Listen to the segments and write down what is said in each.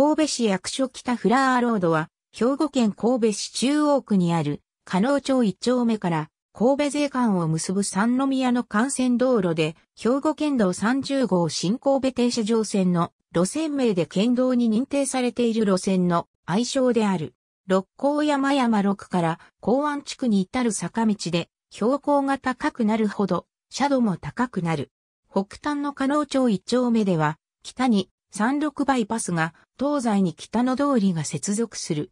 神戸市役所北フラーロードは、兵庫県神戸市中央区にある、加納町1丁目から、神戸税関を結ぶ三宮の幹線道路で、兵庫県道30号新神戸停車場線の路線名で県道に認定されている路線の愛称である。六甲山山六から港湾地区に至る坂道で、標高が高くなるほど、斜度も高くなる。北端の加納町1丁目では、北に三六バイパスが東西に北の通りが接続する。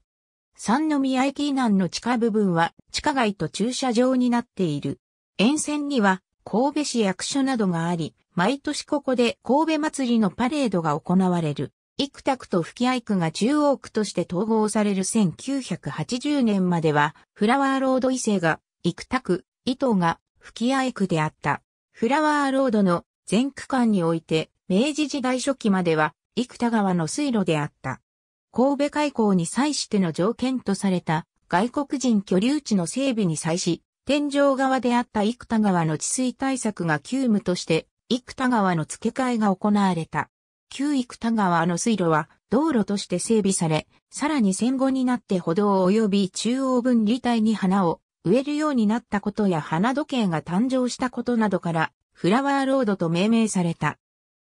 三宮駅以南の地下部分は地下街と駐車場になっている。沿線には神戸市役所などがあり、毎年ここで神戸祭りのパレードが行われる。幾多区と吹き合区が中央区として統合される1980年までは、フラワーロード伊勢が幾多区、伊東が吹き合区であった。フラワーロードの全区間において、明治時代初期までは幾田川の水路であった。神戸海溝に際しての条件とされた外国人居留地の整備に際し、天井側であった幾田川の治水対策が急務として幾田川の付け替えが行われた。旧幾田川の水路は道路として整備され、さらに戦後になって歩道及び中央分離帯に花を植えるようになったことや花時計が誕生したことなどから、フラワーロードと命名された。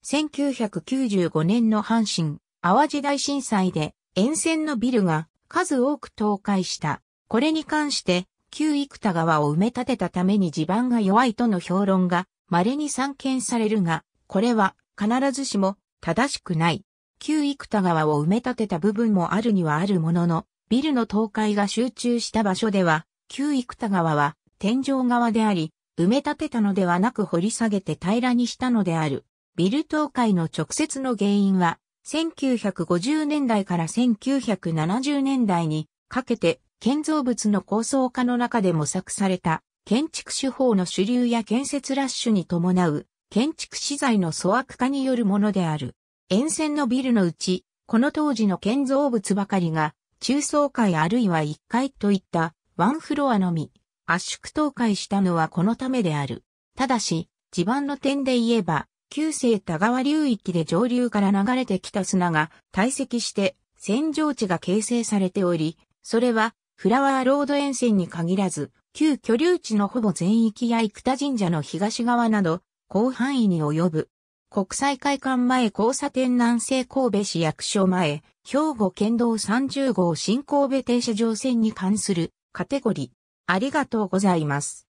1995年の阪神、淡路大震災で沿線のビルが数多く倒壊した。これに関して、旧生田川を埋め立てたために地盤が弱いとの評論が稀に散見されるが、これは必ずしも正しくない。旧生田川を埋め立てた部分もあるにはあるものの、ビルの倒壊が集中した場所では、旧生田川は天井側であり、埋め立てたのではなく掘り下げて平らにしたのである。ビル倒壊の直接の原因は、1950年代から1970年代にかけて建造物の構想化の中で模索された建築手法の主流や建設ラッシュに伴う建築資材の粗悪化によるものである。沿線のビルのうち、この当時の建造物ばかりが中層階あるいは1階といったワンフロアのみ圧縮倒壊したのはこのためである。ただし、地盤の点で言えば、旧世田川流域で上流から流れてきた砂が堆積して扇状地が形成されており、それはフラワーロード沿線に限らず、旧居留地のほぼ全域や生田神社の東側など、広範囲に及ぶ。国際会館前交差点南西神戸市役所前、兵庫県道30号新神戸停車場線に関するカテゴリー。ありがとうございます。